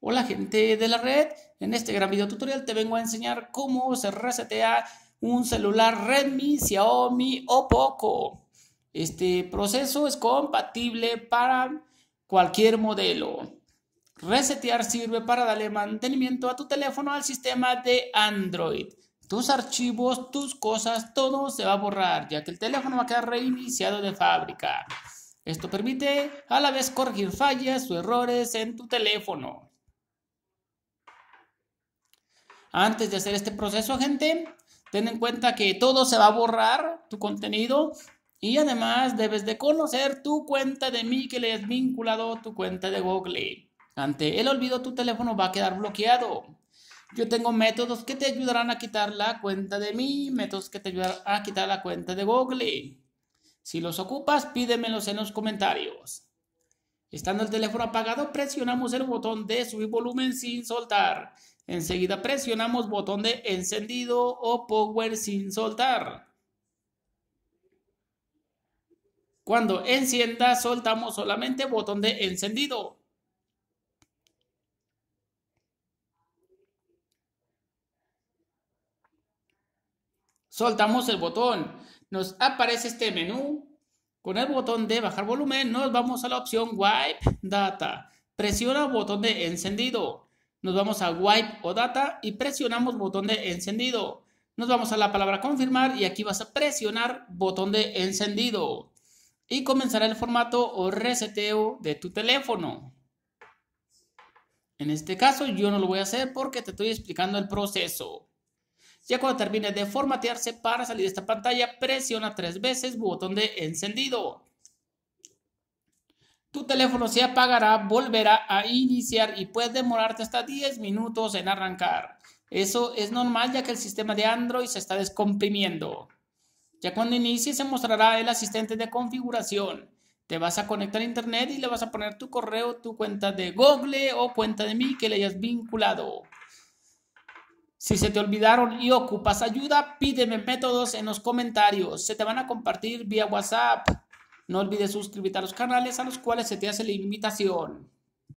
Hola gente de la red, en este gran video tutorial te vengo a enseñar cómo se resetea un celular Redmi, Xiaomi o Poco. Este proceso es compatible para cualquier modelo. Resetear sirve para darle mantenimiento a tu teléfono al sistema de Android. Tus archivos, tus cosas, todo se va a borrar ya que el teléfono va a quedar reiniciado de fábrica. Esto permite a la vez corregir fallas o errores en tu teléfono. Antes de hacer este proceso, gente, ten en cuenta que todo se va a borrar, tu contenido, y además debes de conocer tu cuenta de mí que le has vinculado tu cuenta de Google. Ante el olvido, tu teléfono va a quedar bloqueado. Yo tengo métodos que te ayudarán a quitar la cuenta de mí, métodos que te ayudarán a quitar la cuenta de Google. Si los ocupas, pídemelos en los comentarios. Estando el teléfono apagado, presionamos el botón de subir volumen sin soltar. Enseguida presionamos botón de encendido o power sin soltar. Cuando encienda, soltamos solamente botón de encendido. Soltamos el botón. Nos aparece este menú con el botón de bajar volumen nos vamos a la opción Wipe Data. Presiona botón de encendido. Nos vamos a Wipe o Data y presionamos botón de encendido. Nos vamos a la palabra confirmar y aquí vas a presionar botón de encendido. Y comenzará el formato o reseteo de tu teléfono. En este caso yo no lo voy a hacer porque te estoy explicando el proceso. Ya cuando termine de formatearse para salir de esta pantalla, presiona tres veces botón de encendido. Tu teléfono se apagará, volverá a iniciar y puede demorarte hasta 10 minutos en arrancar. Eso es normal ya que el sistema de Android se está descomprimiendo. Ya cuando inicie se mostrará el asistente de configuración. Te vas a conectar a internet y le vas a poner tu correo, tu cuenta de Google o cuenta de mí que le hayas vinculado. Si se te olvidaron y ocupas ayuda, pídeme métodos en los comentarios. Se te van a compartir vía WhatsApp. No olvides suscribirte a los canales a los cuales se te hace la invitación.